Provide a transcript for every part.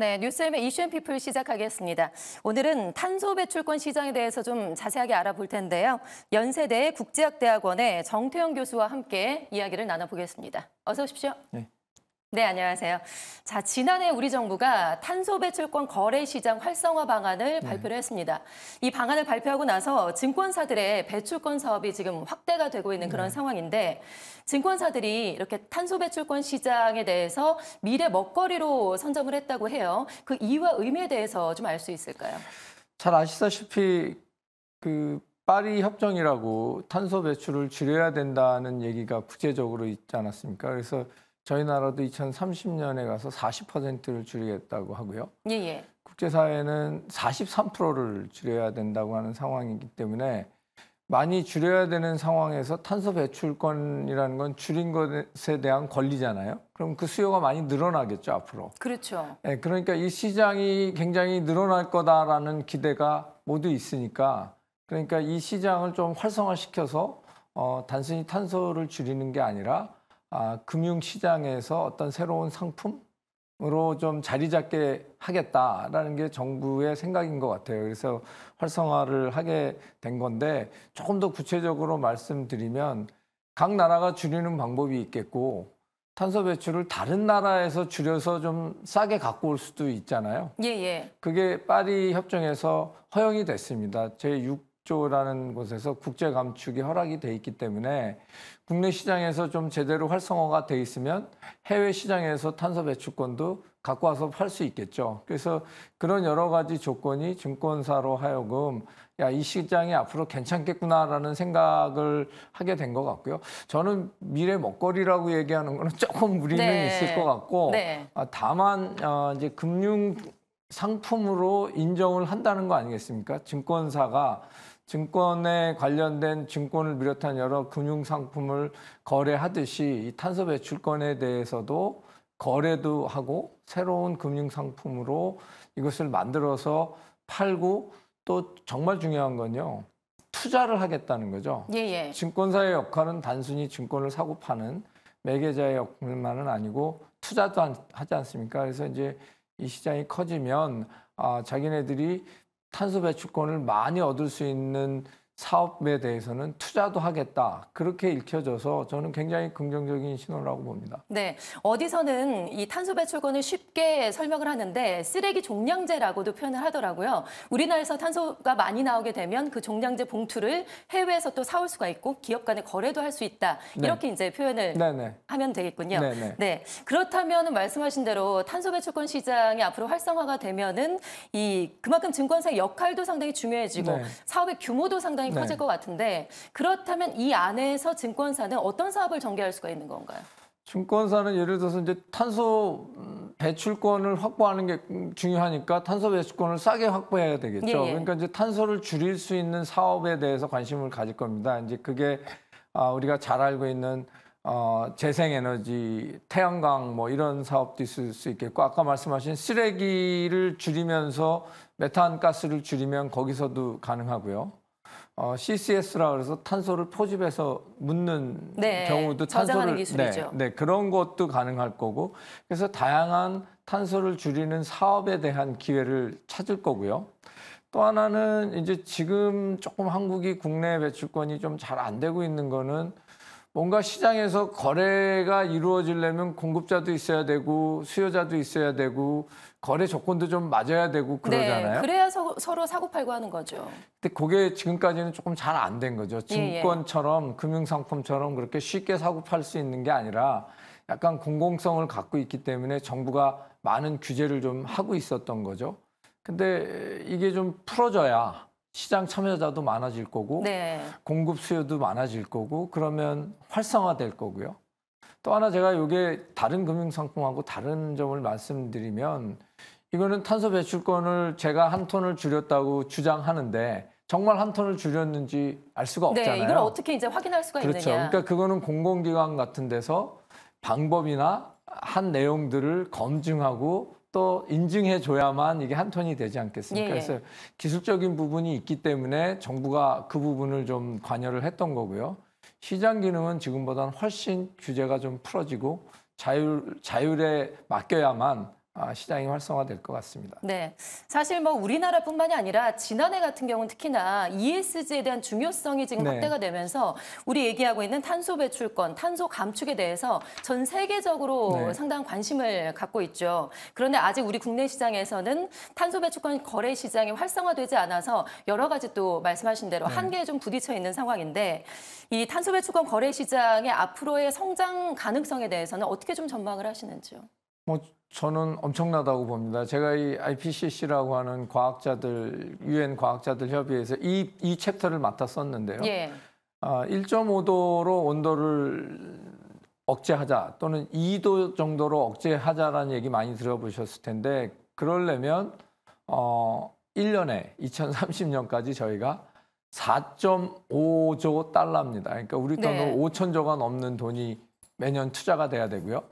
네, 뉴스엠의 이슈앤피플 시작하겠습니다. 오늘은 탄소 배출권 시장에 대해서 좀 자세하게 알아볼 텐데요. 연세대 국제학대학원의 정태영 교수와 함께 이야기를 나눠보겠습니다. 어서 오십시오. 네, 네, 안녕하세요. 자, 지난해 우리 정부가 탄소 배출권 거래 시장 활성화 방안을 네. 발표를 했습니다. 이 방안을 발표하고 나서 증권사들의 배출권 사업이 지금 확대가 되고 있는 그런 네. 상황인데 증권사들이 이렇게 탄소 배출권 시장에 대해서 미래 먹거리로 선점을 했다고 해요. 그 이유와 의미에 대해서 좀 알 수 있을까요? 잘 아시다시피 그 파리 협정이라고 탄소 배출을 줄여야 된다는 얘기가 구체적으로 있지 않았습니까? 그래서 저희 나라도 2030년에 가서 40%를 줄이겠다고 하고요. 예, 예. 국제사회는 43%를 줄여야 된다고 하는 상황이기 때문에 많이 줄여야 되는 상황에서 탄소 배출권이라는 건 줄인 것에 대한 권리잖아요. 그럼 그 수요가 많이 늘어나겠죠 앞으로. 그렇죠. 네, 그러니까 이 시장이 굉장히 늘어날 거다라는 기대가 모두 있으니까 그러니까 이 시장을 좀 활성화시켜서 어, 단순히 탄소를 줄이는 게 아니라 아, 금융시장에서 어떤 새로운 상품으로 좀 자리 잡게 하겠다라는 게 정부의 생각인 것 같아요. 그래서 활성화를 하게 된 건데 조금 더 구체적으로 말씀드리면 각 나라가 줄이는 방법이 있겠고 탄소 배출을 다른 나라에서 줄여서 좀 싸게 갖고 올 수도 있잖아요. 예, 예. 그게 파리 협정에서 허용이 됐습니다. 제6 조라는 곳에서 국제 감축이 허락이 돼 있기 때문에 국내 시장에서 좀 제대로 활성화가 돼 있으면 해외 시장에서 탄소 배출권도 갖고 와서 팔 수 있겠죠. 그래서 그런 여러 가지 조건이 증권사로 하여금 야, 이 시장이 앞으로 괜찮겠구나라는 생각을 하게 된 것 같고요. 저는 미래 먹거리라고 얘기하는 거는 조금 무리는 네. 있을 것 같고 네. 아, 다만 어, 이제 금융 상품으로 인정을 한다는 거 아니겠습니까? 증권사가 증권에 관련된 증권을 비롯한 여러 금융 상품을 거래하듯이 이 탄소 배출권에 대해서도 거래도 하고 새로운 금융 상품으로 이것을 만들어서 팔고 또 정말 중요한 건요. 투자를 하겠다는 거죠. 예, 예. 증권사의 역할은 단순히 증권을 사고 파는 매개자의 역할만은 아니고 투자도 하지 않습니까? 그래서 이제 이 시장이 커지면 아, 자기네들이 탄소 배출권을 많이 얻을 수 있는 사업에 대해서는 투자도 하겠다. 그렇게 읽혀져서 저는 굉장히 긍정적인 신호라고 봅니다. 네. 어디서는 이 탄소 배출권을 쉽게 설명을 하는데 쓰레기 종량제라고도 표현을 하더라고요. 우리나라에서 탄소가 많이 나오게 되면 그 종량제 봉투를 해외에서 또 사올 수가 있고 기업 간의 거래도 할 수 있다. 네. 이렇게 네. 이제 표현을 네네. 네. 하면 되겠군요. 네네. 네. 네. 그렇다면 말씀하신 대로 탄소 배출권 시장이 앞으로 활성화가 되면은 이 그만큼 증권사의 역할도 상당히 중요해지고 네. 사업의 규모도 상당히 굉장히 네. 커질 것 같은데 그렇다면 이 안에서 증권사는 어떤 사업을 전개할 수가 있는 건가요? 증권사는 예를 들어서 이제 탄소 음, 배출권을 확보하는 게 중요하니까 탄소 배출권을 싸게 확보해야 되겠죠. 예, 예. 그러니까 이제 탄소를 줄일 수 있는 사업에 대해서 관심을 가질 겁니다. 이제 그게 아, 우리가 잘 알고 있는 어, 재생에너지, 태양광 뭐 이런 사업도 있을 수 있겠고 아까 말씀하신 쓰레기를 줄이면서 메탄가스를 줄이면 거기서도 가능하고요. 어, CCS라 그래서 탄소를 포집해서 묻는 네, 경우도 탄소를 기술이죠. 네, 네, 그런 것도 가능할 거고 그래서 다양한 탄소를 줄이는 사업에 대한 기회를 찾을 거고요. 또 하나는 이제 지금 조금 한국이 국내 배출권이 좀 잘 안 되고 있는 거는 뭔가 시장에서 거래가 이루어지려면 공급자도 있어야 되고 수요자도 있어야 되고 거래 조건도 좀 맞아야 되고 네, 그러잖아요. 네, 그래야 서, 로 사고팔고 하는 거죠. 근데 그게 지금까지는 조금 잘 안 된 거죠. 증권처럼 예, 예. 금융상품처럼 그렇게 쉽게 사고팔 수 있는 게 아니라 약간 공공성을 갖고 있기 때문에 정부가 많은 규제를 좀 하고 있었던 거죠. 근데 이게 좀 풀어져야 시장 참여자도 많아질 거고 네. 공급 수요도 많아질 거고 그러면 활성화될 거고요. 또 하나 제가 이게 다른 금융상품하고 다른 점을 말씀드리면 이거는 탄소 배출권을 제가 한 톤을 줄였다고 주장하는데 정말 한 톤을 줄였는지 알 수가 네, 없잖아요. 네, 이걸 어떻게 이제 확인할 수가 그렇죠. 있느냐. 그러니까 그거는 공공기관 같은 데서 방법이나 한 내용들을 검증하고 또 인증해 줘야만 이게 한 톤이 되지 않겠습니까? 예, 예. 그래서 기술적인 부분이 있기 때문에 정부가 그 부분을 좀 관여를 했던 거고요. 시장 기능은 지금보다는 훨씬 규제가 좀 풀어지고 자율 자율에 맡겨야만 아, 시장이 활성화될 것 같습니다. 네, 사실 뭐 우리나라뿐만이 아니라 지난해 같은 경우는 특히나 ESG에 대한 중요성이 지금 네. 확대가 되면서 우리 얘기하고 있는 탄소 배출권, 탄소 감축에 대해서 전 세계적으로 네. 상당한 관심을 갖고 있죠. 그런데 아직 우리 국내 시장에서는 탄소 배출권 거래 시장이 활성화되지 않아서 여러 가지 또 말씀하신 대로 네. 한계에 좀 부딪혀 있는 상황인데 이 탄소 배출권 거래 시장의 앞으로의 성장 가능성에 대해서는 어떻게 좀 전망을 하시는지요? 뭐 저는 엄청나다고 봅니다. 제가 이 IPCC라고 하는 과학자들, 유엔 과학자들 협의회에서 이, 이 챕터를 맡았었는데요 예. 아, 1.5도로 온도를 억제하자 또는 2도 정도로 억제하자라는 얘기 많이 들어보셨을 텐데 그러려면 어, 1년에 2030년까지 저희가 4.5조 달러입니다. 그러니까 우리 돈으로 네. 5천조가 넘는 돈이 매년 투자가 돼야 되고요.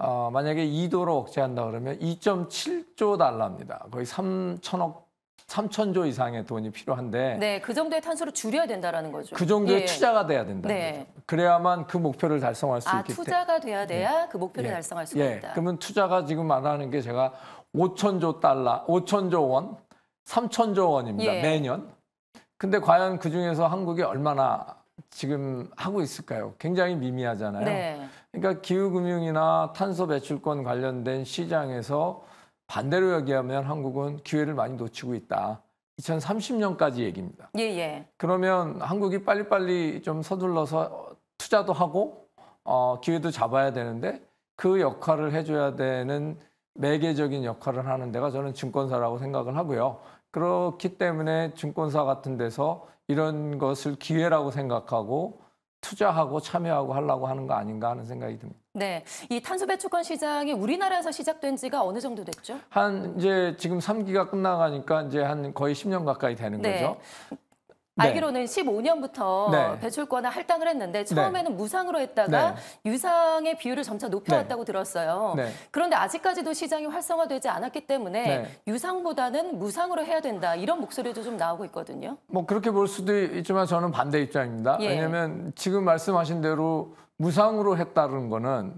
어, 만약에 2도로 억제한다 그러면 2.7조 달러입니다. 거의 3천억 3천조 이상의 돈이 필요한데 네, 그 정도의 탄소를 줄여야 된다라는 거죠. 그 정도의 예. 투자가 돼야 된다는 네. 거죠. 그래야만 그 목표를 달성할 수 아, 있기 때문에 투자가 돼야 돼야 예. 그 목표를 예. 달성할 수가 예. 있다. 그러면 투자가 지금 말하는 게 제가 5천조 달러, 5천조 원, 3천조 원입니다. 예. 매년. 근데 과연 그 중에서 한국이 얼마나 지금 하고 있을까요? 굉장히 미미하잖아요. 네. 그러니까 기후금융이나 탄소 배출권 관련된 시장에서 반대로 얘기하면 한국은 기회를 많이 놓치고 있다. 2030년까지 얘기입니다. 예, 예. 그러면 한국이 빨리빨리 좀 서둘러서 투자도 하고 어, 기회도 잡아야 되는데 그 역할을 해줘야 되는 매개적인 역할을 하는 데가 저는 증권사라고 생각을 하고요. 그렇기 때문에 증권사 같은 데서 이런 것을 기회라고 생각하고 투자하고 참여하고 하려고 하는 거 아닌가 하는 생각이 듭니다. 네, 이 탄소 배출권 시장이 우리나라에서 시작된 지가 어느 정도 됐죠? 한 이제 지금 3기가 끝나가니까 이제 한 거의 10년 가까이 되는 네. 거죠. 네. 알기로는 15년부터 네. 배출권을 할당을 했는데 네. 처음에는 무상으로 했다가 네. 유상의 비율을 점차 높여왔다고 들었어요. 그런데 아직까지도 시장이 활성화되지 않았기 때문에 유상보다는 무상으로 해야 된다 이런 목소리도 좀 나오고 있거든요. 뭐 그렇게 볼 수도 있지만 저는 반대 입장입니다. 예. 왜냐하면 지금 말씀하신 대로 무상으로 했다는 거는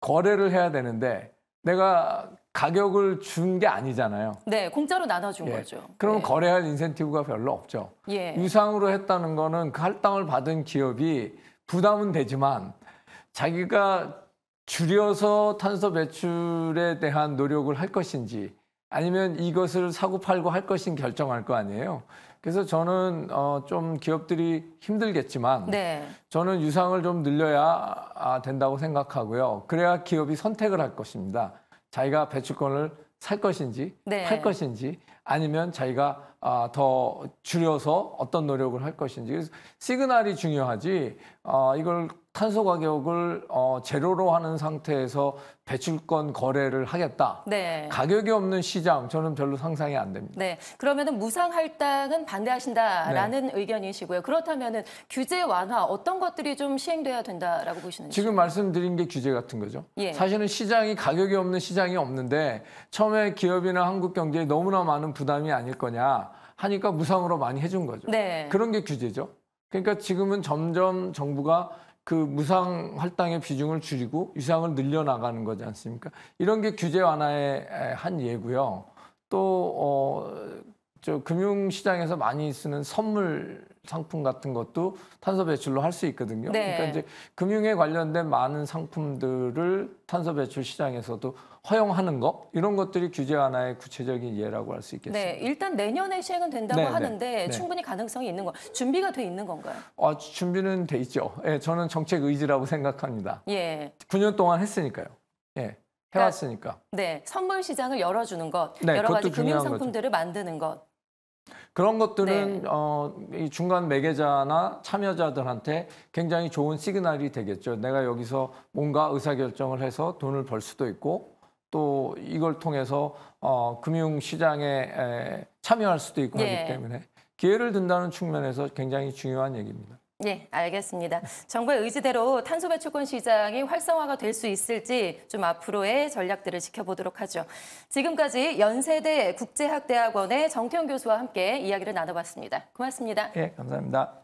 거래를 해야 되는데 내가 가격을 준 게 아니잖아요. 네, 공짜로 나눠준 예. 거죠. 그럼 네. 예. 거래할 인센티브가 별로 없죠. 예. 유상으로 했다는 거는 그 할당을 받은 기업이 부담은 되지만 자기가 줄여서 탄소 배출에 대한 노력을 할 것인지 아니면 이것을 사고 팔고 할 것인 결정할 거 아니에요. 그래서 저는 어, 좀 기업들이 힘들겠지만 네. 저는 유상을 좀 늘려야 아, 된다고 생각하고요. 그래야 기업이 선택을 할 것입니다. 자기가 배출권을 살 것인지 네. 팔 것인지 아니면 자기가 아, 더 줄여서 어떤 노력을 할 것인지 그래서 시그널이 중요하지 아, 이걸 탄소 가격을 어, 제로로 하는 상태에서 배출권 거래를 하겠다. 네. 가격이 없는 시장 저는 별로 상상이 안 됩니다. 네. 그러면 무상 할당은 반대하신다라는 네. 의견이시고요. 그렇다면 규제 완화 어떤 것들이 좀 시행돼야 된다라고 보시는지 지금 말씀드린 게 규제 같은 거죠. 예. 사실은 시장이 가격이 없는 시장이 없는데 처음에 기업이나 한국 경제에 너무나 많은 부담이 아닐 거냐 하니까 무상으로 많이 해준 거죠. 네. 그런 게 규제죠. 그러니까 지금은 점점 정부가 그 무상 할당의 비중을 줄이고 위상을 늘려나가는 거지 않습니까? 이런 게 규제 완화의 한 예고요. 또 어, 저 금융시장에서 많이 쓰는 선물 상품 같은 것도 탄소 배출로 할 수 있거든요. 네. 그러니까 이제 금융에 관련된 많은 상품들을 탄소 배출 시장에서도 허용하는 것 이런 것들이 규제 하나의 구체적인 예라고 할수 네, 있겠습니다. 네, 일단 내년에 시행은 된다고 네, 네, 하는데 네, 충분히 가능성이 있는 거 준비가 돼 있는 건가요? 아, 준비는 돼 있죠. 예, 저는 정책 의지라고 생각합니다. 예. 9년 동안 했으니까요. 예. 그러니까 해왔으니까. 그러니까, 네, 선물 시장을 열어주는 것, 네, 여러 가지 금융 상품들을 만드는 것. 그런 것들은 네. 어, 이 중간 매개자나 참여자들한테 굉장히 좋은 시그널이 되겠죠. 내가 여기서 뭔가 의사결정을 해서 돈을 벌 수도 있고 또 이걸 통해서 어, 금융시장에 에, 참여할 수도 있고 네. 하기 때문에 기회를 든다는 측면에서 굉장히 중요한 얘기입니다. 예, 알겠습니다. 정부의 의지대로 탄소 배출권 시장이 활성화가 될 수 있을지 좀 앞으로의 전략들을 지켜보도록 하죠. 지금까지 연세대 국제학대학원의 정태영 교수와 함께 이야기를 나눠봤습니다. 고맙습니다. 예, 감사합니다.